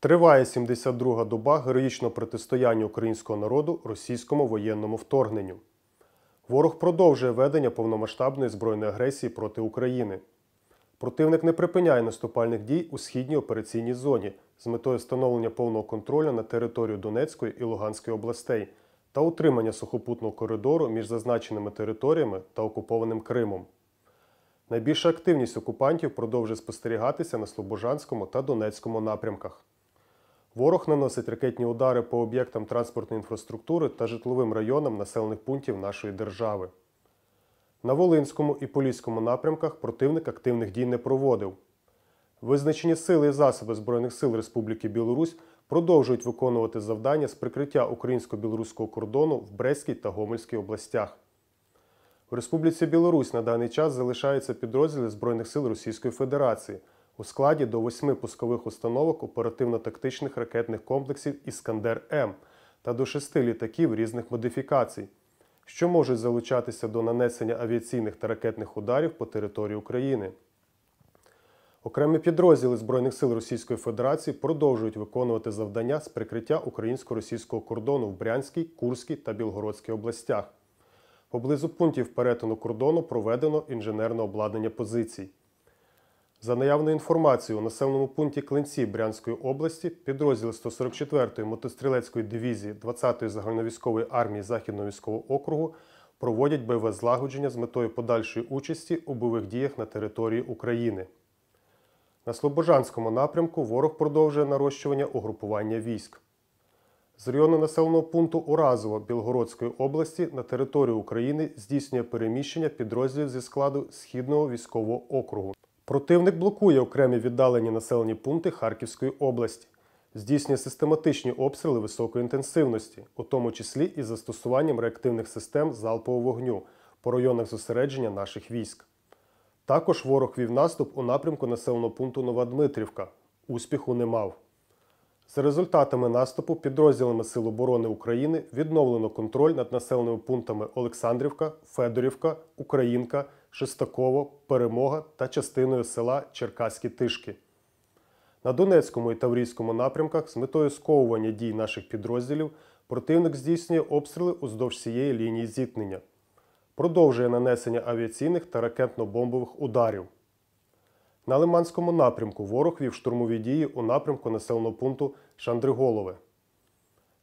Триває 72-га доба героїчного протистояння українського народу російському воєнному вторгненню. Ворог продовжує ведення повномасштабної збройної агресії проти України. Противник не припиняє наступальних дій у східній операційній зоні з метою встановлення повного контролю на територію Донецької і Луганської областей та утримання сухопутного коридору між зазначеними територіями та окупованим Кримом. Найбільша активність окупантів продовжує спостерігатися на Слобожанському та Донецькому напрямках. Ворог наносить ракетні удари по об'єктам транспортної інфраструктури та житловим районам населених пунктів нашої держави. На Волинському і Поліському напрямках противник активних дій не проводив. Визначені сили і засоби Збройних сил Республіки Білорусь продовжують виконувати завдання з прикриття українсько-білоруського кордону в Брестській та Гомельській областях. В Республіці Білорусь на даний час залишаються підрозділи Збройних сил Російської Федерації у складі до восьми пускових установок оперативно-тактичних ракетних комплексів Іскандер М та до шести літаків різних модифікацій, що можуть залучатися до нанесення авіаційних та ракетних ударів по території України. Окремі підрозділи Збройних сил Російської Федерації продовжують виконувати завдання з прикриття українсько-російського кордону в Брянській, Курській та Білгородській областях. Поблизу пунктів перетину кордону проведено інженерне обладнання позицій. За наявною інформацією, у населеному пункті Клинці Брянської області підрозділ 144-ї мотострілецької дивізії 20-ї загальновійськової армії Західного військового округу проводять бойове злагодження з метою подальшої участі у бойових діях на території України. На Слобожанському напрямку ворог продовжує нарощування угрупування військ. З району населеного пункту Уразово Білгородської області на територію України здійснює переміщення підрозділів зі складу Східного військового округу. Противник блокує окремі віддалені населені пункти Харківської області, здійснює систематичні обстріли високої інтенсивності, у тому числі із застосуванням реактивних систем залпового вогню по районах зосередження наших військ. Також ворог вів наступ у напрямку населеного пункту Нова Дмитрівка. Успіху не мав. За результатами наступу підрозділами Сил оборони України відновлено контроль над населеними пунктами Олександрівка, Федорівка, Українка. Шестаково, Перемога та частиною села Черкаські Тишки. На Донецькому і Таврійському напрямках з метою сковування дій наших підрозділів противник здійснює обстріли уздовж цієї лінії зіткнення, продовжує нанесення авіаційних та ракетно-бомбових ударів. На Лиманському напрямку ворог вів штурмові дії у напрямку населеного пункту Шандриголове.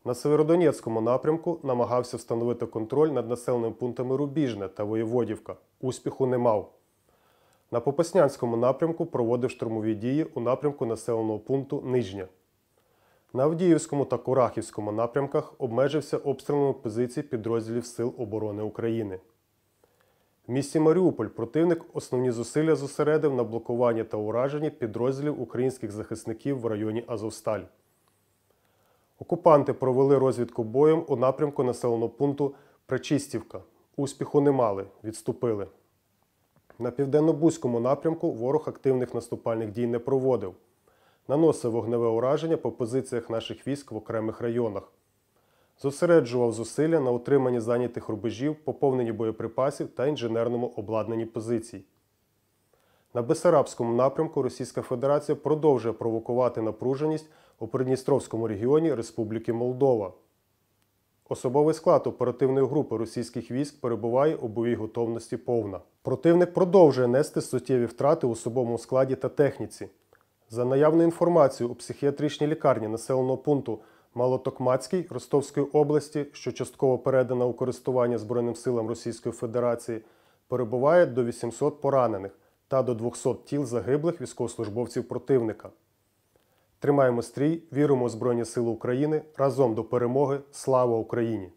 На Северодонецькому напрямку намагався встановити контроль над населеними пунктами Рубіжне та Воєводівка. Успіху не мав. На Попаснянському напрямку проводив штурмові дії у напрямку населеного пункту Нижня. На Авдіївському та Курахівському напрямках обмежився обстрілами позицій підрозділів Сил оборони України. В місті Маріуполь противник основні зусилля зосередив на блокуванні та ураженні підрозділів українських захисників в районі Азовсталь. Окупанти провели розвідку боєм у напрямку населеного пункту Пречистівка. Успіху не мали, відступили. На південно-бузькому напрямку ворог активних наступальних дій не проводив, наносив вогневе ураження по позиціях наших військ в окремих районах, зосереджував зусилля на утриманні зайнятих рубежів, поповненні боєприпасів та інженерному обладнанні позицій. На Бесарабському напрямку Російська Федерація продовжує провокувати напруженість у Придністровському регіоні Республіки Молдова. Особовий склад оперативної групи російських військ перебуває у бойовій готовності повна. Противник продовжує нести суттєві втрати у особовому складі та техніці. За наявною інформацією, у психіатричній лікарні населеного пункту Малотокмацький Ростовської області, що частково передана у користування Збройним силам Російської Федерації, перебуває до 800 поранених та до 200 тіл загиблих військовослужбовців противника. Тримаємо стрій, віримо в Збройні Сили України разом до перемоги. Слава Україні!